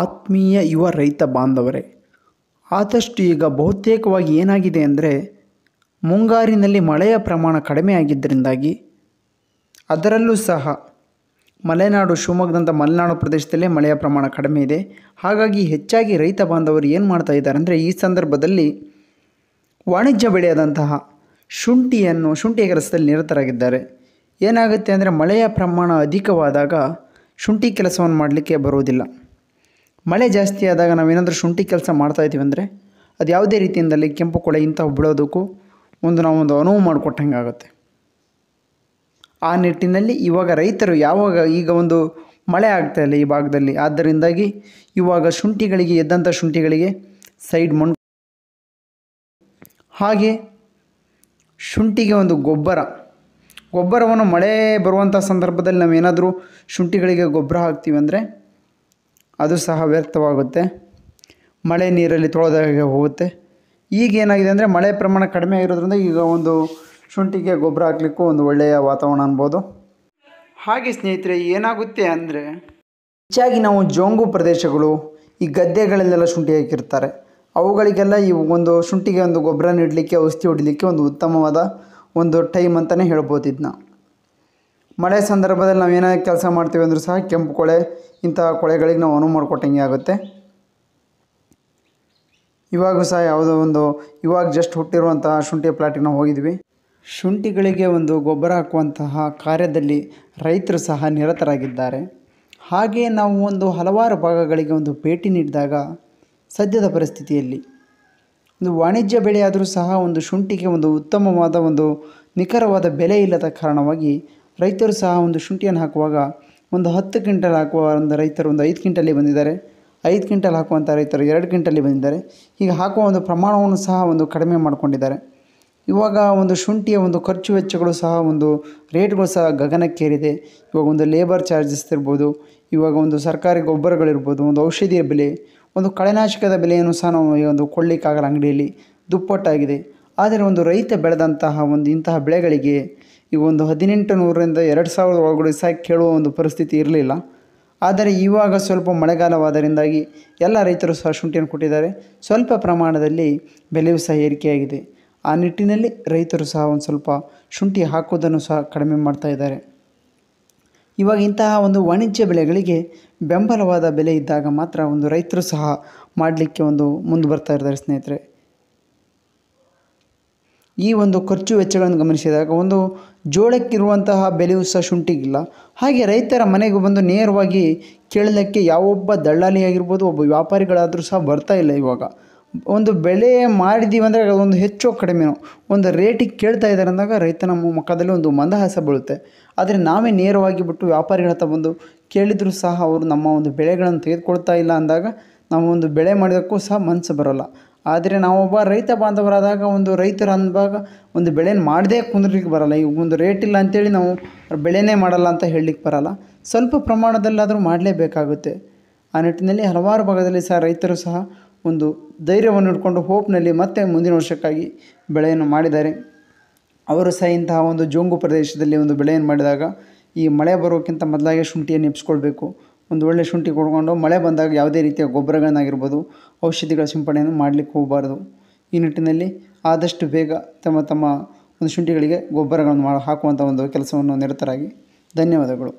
ಆತ್ಮೀಯ ಯುವ ರೈತ ಬಾಂಧವರೇ ಆದಷ್ಟು ಈಗ ಬಹುತೇಕವಾಗಿ ಏನಾಗಿದೆ ಅಂದರೆ ಮುಂಗಾರಿನಲ್ಲಿ ಮಳೆಯ ಪ್ರಮಾಣ ಕಡಿಮೆ ಆಗಿದ್ದರಿಂದಾಗಿ ಅದರಲ್ಲೂ ಸಹ ಮಲೆನಾಡು ಶಿವಮೊಗ್ಗದಂಥ ಮಲೆನಾಡು ಪ್ರದೇಶದಲ್ಲೇ ಮಳೆಯ ಪ್ರಮಾಣ ಕಡಿಮೆ ಇದೆ ಹಾಗಾಗಿ ಹೆಚ್ಚಾಗಿ ರೈತ ಬಾಂಧವರು ಏನು ಮಾಡ್ತಾ ಇದ್ದಾರೆ ಅಂದರೆ ಈ ಸಂದರ್ಭದಲ್ಲಿ ವಾಣಿಜ್ಯ ಬೆಳೆಯಾದಂತಹ ಶುಂಠಿಯನ್ನು ಶುಂಠಿಯ ಕೆಲಸದಲ್ಲಿ ನಿರತರಾಗಿದ್ದಾರೆ ಏನಾಗುತ್ತೆ ಅಂದರೆ ಮಳೆಯ ಪ್ರಮಾಣ ಅಧಿಕವಾದಾಗ ಶುಂಠಿ ಕೆಲಸವನ್ನು ಮಾಡಲಿಕ್ಕೆ ಬರುವುದಿಲ್ಲ ಮಳೆ ಜಾಸ್ತಿ ಆದಾಗ ನಾವೇನಾದರೂ ಶುಂಠಿ ಕೆಲಸ ಮಾಡ್ತಾಯಿದ್ದೀವಿ ಅಂದರೆ ಅದು ಯಾವುದೇ ರೀತಿಯಿಂದಲೇ ಕೆಂಪು ಕೊಳೆ ಇಂತಹ ಬಿಡೋದಕ್ಕೂ ಒಂದು ನಾವೊಂದು ಅನುವು ಮಾಡಿಕೊಟ್ಟಂಗೆ ಆಗುತ್ತೆ ಆ ನಿಟ್ಟಿನಲ್ಲಿ ಇವಾಗ ರೈತರು ಯಾವಾಗ ಈಗ ಒಂದು ಮಳೆ ಇಲ್ಲ ಈ ಭಾಗದಲ್ಲಿ ಆದ್ದರಿಂದಾಗಿ ಇವಾಗ ಶುಂಠಿಗಳಿಗೆ ಎದ್ದಂಥ ಶುಂಠಿಗಳಿಗೆ ಸೈಡ್ ಮಣ್ಣು ಹಾಗೆ ಶುಂಠಿಗೆ ಒಂದು ಗೊಬ್ಬರ ಗೊಬ್ಬರವನ್ನು ಮಳೆ ಬರುವಂಥ ಸಂದರ್ಭದಲ್ಲಿ ನಾವೇನಾದರೂ ಶುಂಠಿಗಳಿಗೆ ಗೊಬ್ಬರ ಹಾಕ್ತೀವಿ ಅಂದರೆ ಅದು ಸಹ ವ್ಯರ್ಥವಾಗುತ್ತೆ ಮಳೆ ನೀರಲ್ಲಿ ತೊಳೆದಾಗೆ ಹೋಗುತ್ತೆ ಈಗ ಏನಾಗಿದೆ ಅಂದರೆ ಮಳೆ ಪ್ರಮಾಣ ಕಡಿಮೆ ಆಗಿರೋದ್ರಿಂದ ಈಗ ಒಂದು ಶುಂಠಿಗೆ ಗೊಬ್ಬರ ಹಾಕ್ಲಿಕ್ಕೂ ಒಂದು ಒಳ್ಳೆಯ ವಾತಾವರಣ ಅನ್ಬೋದು ಹಾಗೆ ಸ್ನೇಹಿತರೆ ಏನಾಗುತ್ತೆ ಅಂದರೆ ಹೆಚ್ಚಾಗಿ ನಾವು ಜೋಂಗು ಪ್ರದೇಶಗಳು ಈ ಗದ್ದೆಗಳಲ್ಲೆಲ್ಲ ಶುಂಠಿ ಹಾಕಿರ್ತಾರೆ ಅವುಗಳಿಗೆಲ್ಲ ಈ ಒಂದು ಶುಂಠಿಗೆ ಒಂದು ಗೊಬ್ಬರ ನೀಡಲಿಕ್ಕೆ ಔಷಧಿ ಹೊಡಿಲಿಕ್ಕೆ ಒಂದು ಉತ್ತಮವಾದ ಒಂದು ಟೈಮ್ ಅಂತಲೇ ಹೇಳ್ಬೋದು ಇದನ್ನ ಮಳೆ ಸಂದರ್ಭದಲ್ಲಿ ನಾವು ಏನೇ ಕೆಲಸ ಮಾಡ್ತೀವಿ ಅಂದರೂ ಸಹ ಕೆಂಪು ಕೊಳೆ ಇಂತಹ ಕೊಳೆಗಳಿಗೆ ನಾವು ಅನುವು ಮಾಡಿಕೊಟ್ಟಂಗೆ ಆಗುತ್ತೆ ಇವಾಗೂ ಸಹ ಯಾವುದೋ ಒಂದು ಇವಾಗ ಜಸ್ಟ್ ಹುಟ್ಟಿರುವಂತಹ ಶುಂಠಿ ಪ್ಲಾಟಿಗೆ ನಾವು ಹೋಗಿದ್ವಿ ಶುಂಠಿಗಳಿಗೆ ಒಂದು ಗೊಬ್ಬರ ಹಾಕುವಂತಹ ಕಾರ್ಯದಲ್ಲಿ ರೈತರು ಸಹ ನಿರತರಾಗಿದ್ದಾರೆ ಹಾಗೆ ನಾವು ಒಂದು ಹಲವಾರು ಭಾಗಗಳಿಗೆ ಒಂದು ಭೇಟಿ ನೀಡಿದಾಗ ಸದ್ಯದ ಪರಿಸ್ಥಿತಿಯಲ್ಲಿ ಒಂದು ವಾಣಿಜ್ಯ ಬೆಳೆಯಾದರೂ ಸಹ ಒಂದು ಶುಂಠಿಗೆ ಒಂದು ಉತ್ತಮವಾದ ಒಂದು ನಿಖರವಾದ ಬೆಲೆ ಇಲ್ಲದ ಕಾರಣವಾಗಿ ರೈತರು ಸಹ ಒಂದು ಶುಂಠಿಯನ್ನು ಹಾಕುವಾಗ ಒಂದು ಹತ್ತು ಕ್ವಿಂಟಲ್ ಹಾಕುವ ಒಂದು ರೈತರು ಒಂದು ಐದು ಕ್ವಿಂಟಲ್ಲಿ ಬಂದಿದ್ದಾರೆ ಐದು ಕ್ವಿಂಟಲ್ ಹಾಕುವಂಥ ರೈತರು ಎರಡು ಕ್ವಿಂಟಲ್ಲಿ ಬಂದಿದ್ದಾರೆ ಈಗ ಹಾಕುವ ಒಂದು ಪ್ರಮಾಣವನ್ನು ಸಹ ಒಂದು ಕಡಿಮೆ ಮಾಡಿಕೊಂಡಿದ್ದಾರೆ ಇವಾಗ ಒಂದು ಶುಂಠಿಯ ಒಂದು ಖರ್ಚು ವೆಚ್ಚಗಳು ಸಹ ಒಂದು ರೇಟ್ಗಳು ಸಹ ಗಗನಕ್ಕೇರಿದೆ ಇವಾಗ ಒಂದು ಲೇಬರ್ ಚಾರ್ಜಸ್ ಇರ್ಬೋದು ಇವಾಗ ಒಂದು ಸರ್ಕಾರಿ ಗೊಬ್ಬರಗಳಿರ್ಬೋದು ಒಂದು ಔಷಧಿಯ ಬೆಲೆ ಒಂದು ಕಳೆನಾಶಕದ ಬೆಲೆಯನ್ನು ಸಹ ನಾವು ಒಂದು ಕೊಳ್ಳಿಕ್ಕಾಗಲ್ಲ ಅಂಗಡಿಯಲ್ಲಿ ದುಪ್ಪಟ್ಟಾಗಿದೆ ಆದರೆ ಒಂದು ರೈತ ಬೆಳೆದಂತಹ ಒಂದು ಇಂತಹ ಬೆಳೆಗಳಿಗೆ ಈ ಒಂದು ಹದಿನೆಂಟು ನೂರರಿಂದ ಎರಡು ಸಾವಿರದ ಒಳಗಡೆ ಸಹ ಕೇಳುವ ಒಂದು ಪರಿಸ್ಥಿತಿ ಇರಲಿಲ್ಲ ಆದರೆ ಇವಾಗ ಸ್ವಲ್ಪ ಮಳೆಗಾಲವಾದರಿಂದಾಗಿ ಎಲ್ಲ ರೈತರು ಸಹ ಶುಂಠಿಯನ್ನು ಕೊಟ್ಟಿದ್ದಾರೆ ಸ್ವಲ್ಪ ಪ್ರಮಾಣದಲ್ಲಿ ಬೆಲೆಯೂ ಸಹ ಏರಿಕೆಯಾಗಿದೆ ಆ ನಿಟ್ಟಿನಲ್ಲಿ ರೈತರು ಸಹ ಒಂದು ಸ್ವಲ್ಪ ಶುಂಠಿ ಹಾಕೋದನ್ನು ಸಹ ಕಡಿಮೆ ಮಾಡ್ತಾ ಇದ್ದಾರೆ ಇವಾಗ ಇಂತಹ ಒಂದು ವಾಣಿಜ್ಯ ಬೆಳೆಗಳಿಗೆ ಬೆಂಬಲವಾದ ಬೆಲೆ ಇದ್ದಾಗ ಮಾತ್ರ ಒಂದು ರೈತರು ಸಹ ಮಾಡಲಿಕ್ಕೆ ಒಂದು ಮುಂದೆ ಬರ್ತಾ ಇರ್ತಾರೆ ಸ್ನೇಹಿತರೆ ಈ ಒಂದು ಖರ್ಚು ವೆಚ್ಚಗಳನ್ನು ಗಮನಿಸಿದಾಗ ಒಂದು ಜೋಳಕ್ಕಿರುವಂತಹ ಬೆಲೆಯೂ ಸಹ ಶುಂಠಿಗಿಲ್ಲ ಹಾಗೆ ರೈತರ ಮನೆಗೆ ಬಂದು ನೇರವಾಗಿ ಕೇಳಲಿಕ್ಕೆ ಯಾವೊಬ್ಬ ದಳ್ಳಾಲಿ ಆಗಿರ್ಬೋದು ಒಬ್ಬ ವ್ಯಾಪಾರಿಗಳಾದರೂ ಸಹ ಬರ್ತಾ ಇಲ್ಲ ಇವಾಗ ಒಂದು ಬೆಳೆ ಮಾಡಿದ್ದೀವಿ ಅಂದರೆ ಅದೊಂದು ಹೆಚ್ಚು ಕಡಿಮೆನೋ ಒಂದು ರೇಟಿಗೆ ಕೇಳ್ತಾ ಇದ್ದಾರೆ ಅಂದಾಗ ರೈತನ ಮುಖದಲ್ಲಿ ಒಂದು ಮಂದಹಾಸ ಬೀಳುತ್ತೆ ಆದರೆ ನಾವೇ ನೇರವಾಗಿ ಬಿಟ್ಟು ವ್ಯಾಪಾರಿಗಳ ಹತ್ರ ಬಂದು ಕೇಳಿದರೂ ಸಹ ಅವರು ನಮ್ಮ ಒಂದು ಬೆಳೆಗಳನ್ನು ತೆಗೆದುಕೊಳ್ತಾ ಇಲ್ಲ ಅಂದಾಗ ನಾವು ಒಂದು ಬೆಳೆ ಮಾಡಿದಕ್ಕೂ ಸಹ ಮನಸ್ಸು ಬರೋಲ್ಲ ಆದರೆ ನಾವೊಬ್ಬ ರೈತ ಬಾಂಧವರಾದಾಗ ಒಂದು ರೈತರು ಅಂದಾಗ ಒಂದು ಬೆಳೆನ ಮಾಡದೇ ಕುಂದ್ರಲಿಕ್ಕೆ ಬರಲ್ಲ ಈಗ ಒಂದು ರೇಟ್ ಇಲ್ಲ ಅಂತೇಳಿ ನಾವು ಬೆಳೆನೇ ಮಾಡಲ್ಲ ಅಂತ ಹೇಳಲಿಕ್ಕೆ ಬರಲ್ಲ ಸ್ವಲ್ಪ ಪ್ರಮಾಣದಲ್ಲಾದರೂ ಮಾಡಲೇಬೇಕಾಗುತ್ತೆ ಆ ನಿಟ್ಟಿನಲ್ಲಿ ಹಲವಾರು ಭಾಗದಲ್ಲಿ ಸಹ ರೈತರು ಸಹ ಒಂದು ಧೈರ್ಯವನ್ನು ಇಟ್ಕೊಂಡು ಹೋಪ್ನಲ್ಲಿ ಮತ್ತೆ ಮುಂದಿನ ವರ್ಷಕ್ಕಾಗಿ ಬೆಳೆಯನ್ನು ಮಾಡಿದ್ದಾರೆ ಅವರು ಸಹ ಇಂತಹ ಒಂದು ಜೋಂಗು ಪ್ರದೇಶದಲ್ಲಿ ಒಂದು ಬೆಳೆಯನ್ನು ಮಾಡಿದಾಗ ಈ ಮಳೆ ಬರೋಕ್ಕಿಂತ ಮೊದಲಾಗೆ ಶುಂಠಿಯನ್ನು ಎಪ್ಪಿಸ್ಕೊಳ್ಬೇಕು ಒಂದು ಒಳ್ಳೆಯ ಶುಂಠಿ ಕೊಡ್ಕೊಂಡು ಮಳೆ ಬಂದಾಗ ಯಾವುದೇ ರೀತಿಯ ಗೊಬ್ಬರಗಳನ್ನಾಗಿರ್ಬೋದು ಔಷಧಿಗಳ ಸಿಂಪಡಣೆಯನ್ನು ಮಾಡ್ಲಿಕ್ಕೆ ಹೋಗಬಾರ್ದು ಈ ನಿಟ್ಟಿನಲ್ಲಿ ಆದಷ್ಟು ಬೇಗ ತಮ್ಮ ತಮ್ಮ ಒಂದು ಶುಂಠಿಗಳಿಗೆ ಗೊಬ್ಬರಗಳನ್ನು ಮಾ ಹಾಕುವಂಥ ಒಂದು ಕೆಲಸವನ್ನು ನಿರತರಾಗಿ ಧನ್ಯವಾದಗಳು